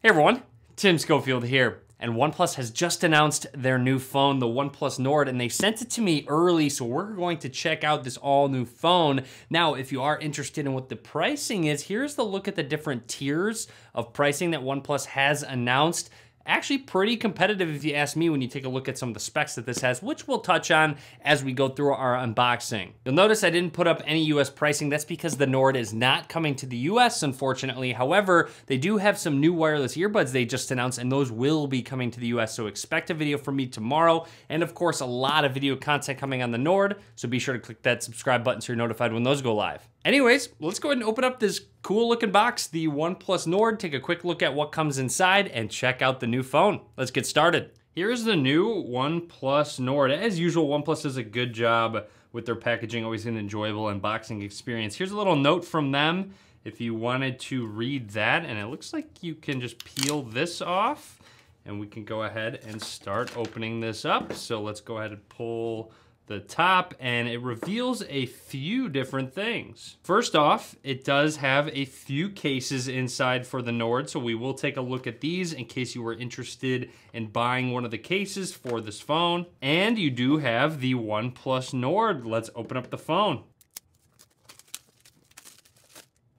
Hey everyone, Tim Schofield here. And OnePlus has just announced their new phone, the OnePlus Nord, and they sent it to me early, so we're going to check out this all new phone. Now, if you are interested in what the pricing is, here's the look at the different tiers of pricing that OnePlus has announced. Actually pretty competitive if you ask me when you take a look at some of the specs that this has, which we'll touch on as we go through our unboxing. You'll notice I didn't put up any US pricing. That's because the Nord is not coming to the US, unfortunately. However, they do have some new wireless earbuds they just announced, and those will be coming to the US. So expect a video from me tomorrow. And of course, a lot of video content coming on the Nord. So be sure to click that subscribe button so you're notified when those go live. Anyways, let's go ahead and open up this cool looking box, the OnePlus Nord, take a quick look at what comes inside and check out the new phone. Let's get started. Here's the new OnePlus Nord. As usual, OnePlus does a good job with their packaging, always an enjoyable unboxing experience. Here's a little note from them if you wanted to read that, and it looks like you can just peel this off and we can go ahead and start opening this up. So let's go ahead and pull the top and it reveals a few different things. First off, it does have a few cases inside for the Nord, so we will take a look at these in case you were interested in buying one of the cases for this phone. And you do have the OnePlus Nord. Let's open up the phone.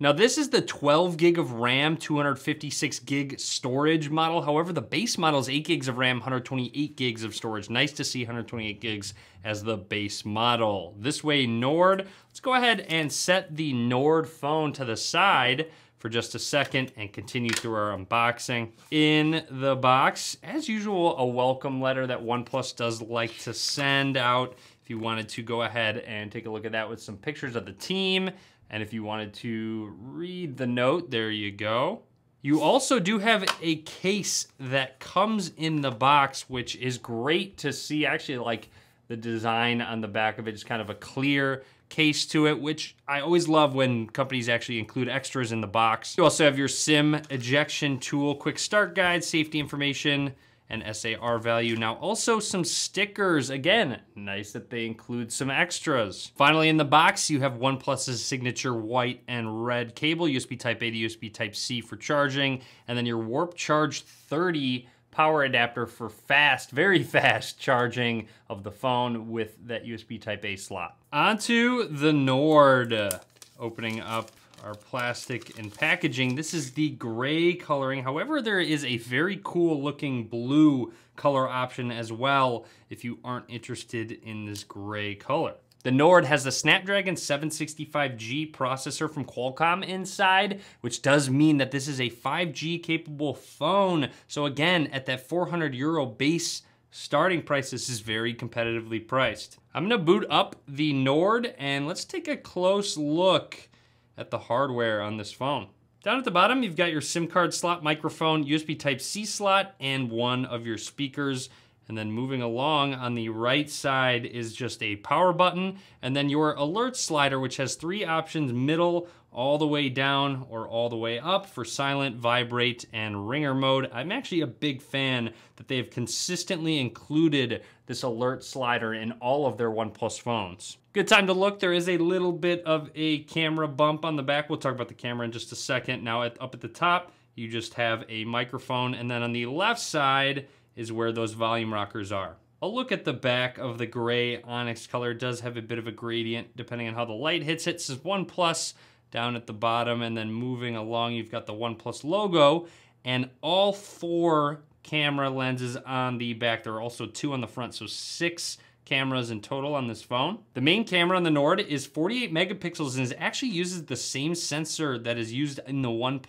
Now this is the 12 gig of RAM, 256 gig storage model. However, the base model is eight gigs of RAM, 128 gigs of storage. Nice to see 128 gigs as the base model. This way, Nord, let's go ahead and set the Nord phone to the side for just a second and continue through our unboxing. In the box, as usual, a welcome letter that OnePlus does like to send out. If you wanted to go ahead and take a look at that with some pictures of the team, and if you wanted to read the note, there you go. You also do have a case that comes in the box, which is great to see. Actually, like the design on the back of it is kind of a clear case to it, which I always love when companies actually include extras in the box. You also have your SIM ejection tool, quick start guide, safety information, an SAR value. Now also some stickers, again, nice that they include some extras. Finally in the box, you have OnePlus's signature white and red cable, USB Type-A to USB Type-C for charging, and then your Warp Charge 30 power adapter for fast, very fast charging of the phone with that USB Type-A slot. Onto the Nord uh, opening up our plastic and packaging. This is the gray coloring. However, there is a very cool looking blue color option as well if you aren't interested in this gray color. The Nord has the Snapdragon 765G processor from Qualcomm inside, which does mean that this is a 5G capable phone. So again, at that 400 euro base starting price, this is very competitively priced. I'm gonna boot up the Nord and let's take a close look at the hardware on this phone. Down at the bottom, you've got your SIM card slot, microphone, USB Type-C slot, and one of your speakers. And then moving along on the right side is just a power button and then your alert slider, which has three options, middle, all the way down or all the way up for silent, vibrate, and ringer mode. I'm actually a big fan that they've consistently included this alert slider in all of their OnePlus phones. Good time to look. There is a little bit of a camera bump on the back. We'll talk about the camera in just a second. Now at, up at the top, you just have a microphone. And then on the left side, is where those volume rockers are. A look at the back of the gray onyx color does have a bit of a gradient depending on how the light hits it. This is One Plus down at the bottom and then moving along you've got the One Plus logo and all four camera lenses on the back. There are also two on the front, so six cameras in total on this phone. The main camera on the Nord is 48 megapixels and it actually uses the same sensor that is used in the One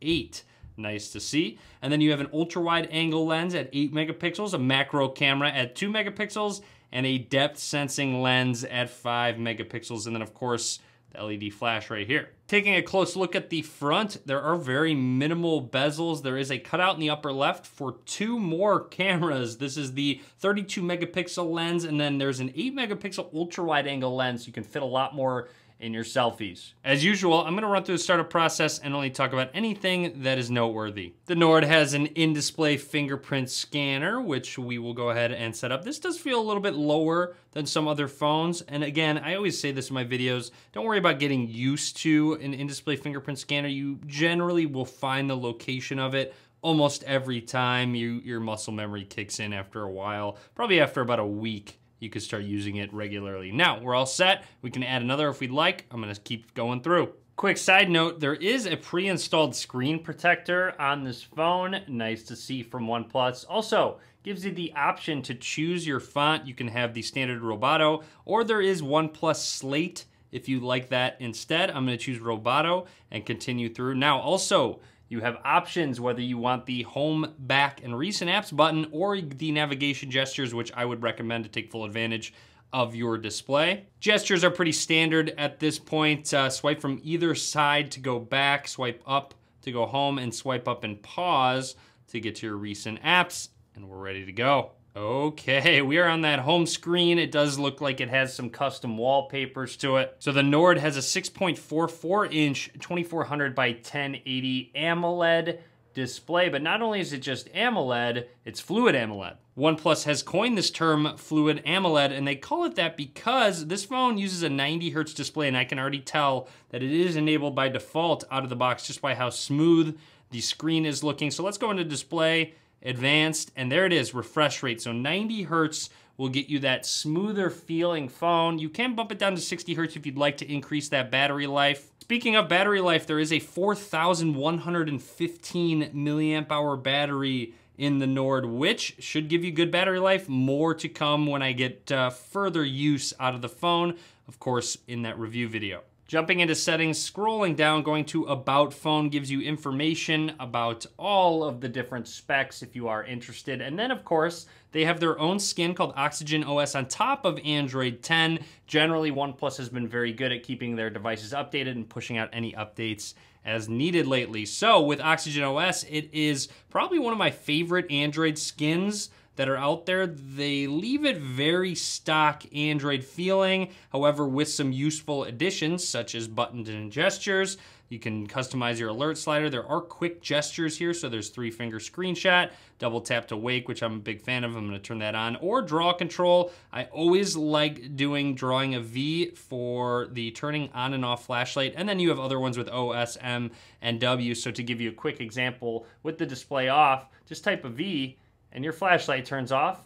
8 nice to see. And then you have an ultra wide angle lens at 8 megapixels, a macro camera at 2 megapixels, and a depth sensing lens at 5 megapixels. And then, of course, the LED flash right here. Taking a close look at the front, there are very minimal bezels. There is a cutout in the upper left for two more cameras. This is the 32 megapixel lens, and then there's an 8 megapixel ultra wide angle lens. You can fit a lot more in your selfies. As usual, I'm gonna run through the startup process and only talk about anything that is noteworthy. The Nord has an in-display fingerprint scanner, which we will go ahead and set up. This does feel a little bit lower than some other phones. And again, I always say this in my videos, don't worry about getting used to an in-display fingerprint scanner. You generally will find the location of it almost every time you, your muscle memory kicks in after a while, probably after about a week you could start using it regularly. Now, we're all set. We can add another if we'd like. I'm gonna keep going through. Quick side note, there is a pre-installed screen protector on this phone. Nice to see from OnePlus. Also, gives you the option to choose your font. You can have the standard Roboto, or there is OnePlus Slate if you like that instead. I'm gonna choose Roboto and continue through. Now, also, you have options whether you want the home, back, and recent apps button or the navigation gestures, which I would recommend to take full advantage of your display. Gestures are pretty standard at this point. Uh, swipe from either side to go back, swipe up to go home, and swipe up and pause to get to your recent apps, and we're ready to go. Okay, we are on that home screen. It does look like it has some custom wallpapers to it. So the Nord has a 6.44 inch 2400 by 1080 AMOLED display, but not only is it just AMOLED, it's fluid AMOLED. OnePlus has coined this term fluid AMOLED, and they call it that because this phone uses a 90 hertz display, and I can already tell that it is enabled by default out of the box just by how smooth the screen is looking. So let's go into display advanced, and there it is, refresh rate. So 90 hertz will get you that smoother feeling phone. You can bump it down to 60 hertz if you'd like to increase that battery life. Speaking of battery life, there is a 4,115 milliamp hour battery in the Nord, which should give you good battery life. More to come when I get uh, further use out of the phone, of course, in that review video. Jumping into settings, scrolling down, going to about phone gives you information about all of the different specs if you are interested. And then of course, they have their own skin called Oxygen OS on top of Android 10. Generally, OnePlus has been very good at keeping their devices updated and pushing out any updates as needed lately. So with Oxygen OS, it is probably one of my favorite Android skins that are out there, they leave it very stock Android feeling, however, with some useful additions such as buttons and gestures. You can customize your alert slider. There are quick gestures here, so there's three finger screenshot, double tap to wake, which I'm a big fan of. I'm gonna turn that on, or draw control. I always like doing drawing a V for the turning on and off flashlight, and then you have other ones with O, S, M, and W. So to give you a quick example, with the display off, just type a V and your flashlight turns off,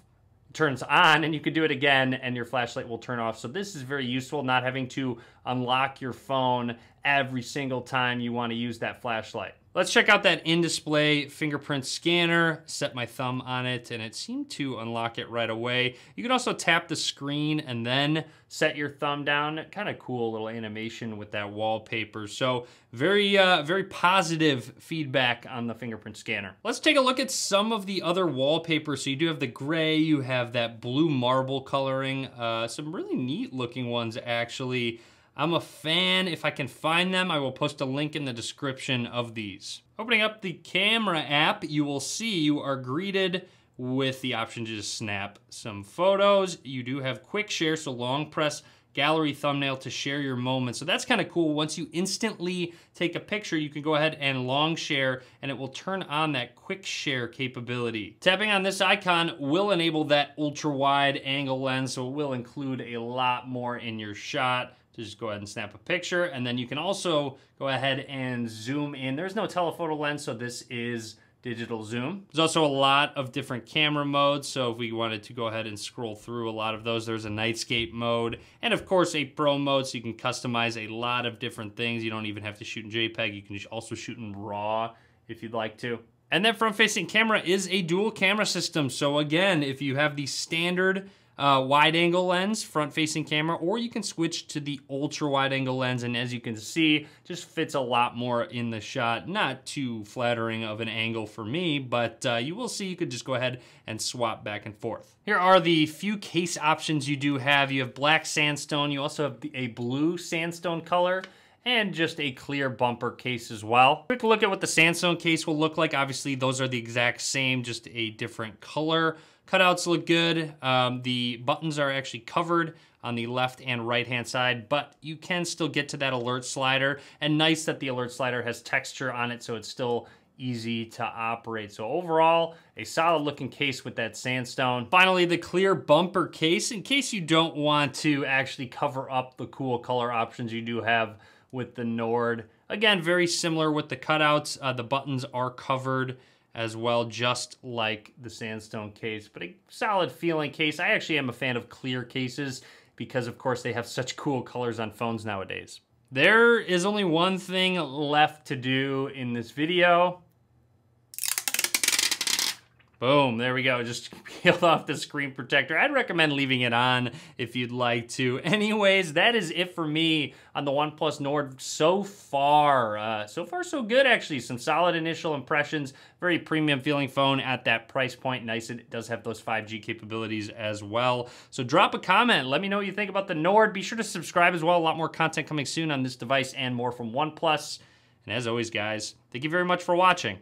turns on, and you can do it again, and your flashlight will turn off. So this is very useful, not having to unlock your phone every single time you want to use that flashlight. Let's check out that in-display fingerprint scanner, set my thumb on it, and it seemed to unlock it right away. You can also tap the screen and then set your thumb down. Kind of cool little animation with that wallpaper. So very, uh, very positive feedback on the fingerprint scanner. Let's take a look at some of the other wallpapers. So you do have the gray, you have that blue marble coloring, uh, some really neat looking ones actually. I'm a fan. If I can find them, I will post a link in the description of these. Opening up the camera app, you will see you are greeted with the option to just snap some photos. You do have quick share, so long press gallery thumbnail to share your moment. So that's kind of cool. Once you instantly take a picture, you can go ahead and long share and it will turn on that quick share capability. Tapping on this icon will enable that ultra wide angle lens. So it will include a lot more in your shot to just go ahead and snap a picture. And then you can also go ahead and zoom in. There's no telephoto lens, so this is digital zoom. There's also a lot of different camera modes. So if we wanted to go ahead and scroll through a lot of those, there's a nightscape mode and of course a pro mode. So you can customize a lot of different things. You don't even have to shoot in JPEG. You can also shoot in RAW if you'd like to. And that front-facing camera is a dual camera system. So again, if you have the standard uh, wide angle lens, front facing camera, or you can switch to the ultra wide angle lens. And as you can see, just fits a lot more in the shot. Not too flattering of an angle for me, but uh, you will see you could just go ahead and swap back and forth. Here are the few case options you do have. You have black sandstone, you also have a blue sandstone color and just a clear bumper case as well. Quick look at what the sandstone case will look like. Obviously, those are the exact same, just a different color. Cutouts look good. Um, the buttons are actually covered on the left and right hand side, but you can still get to that alert slider. And nice that the alert slider has texture on it, so it's still easy to operate. So overall, a solid looking case with that sandstone. Finally, the clear bumper case, in case you don't want to actually cover up the cool color options you do have with the Nord. Again, very similar with the cutouts. Uh, the buttons are covered as well, just like the sandstone case, but a solid feeling case. I actually am a fan of clear cases because of course they have such cool colors on phones nowadays. There is only one thing left to do in this video, Boom, there we go, just peeled off the screen protector. I'd recommend leaving it on if you'd like to. Anyways, that is it for me on the OnePlus Nord so far. Uh, so far, so good, actually. Some solid initial impressions, very premium feeling phone at that price point. Nice, it does have those 5G capabilities as well. So drop a comment, let me know what you think about the Nord. Be sure to subscribe as well, a lot more content coming soon on this device and more from OnePlus. And as always, guys, thank you very much for watching.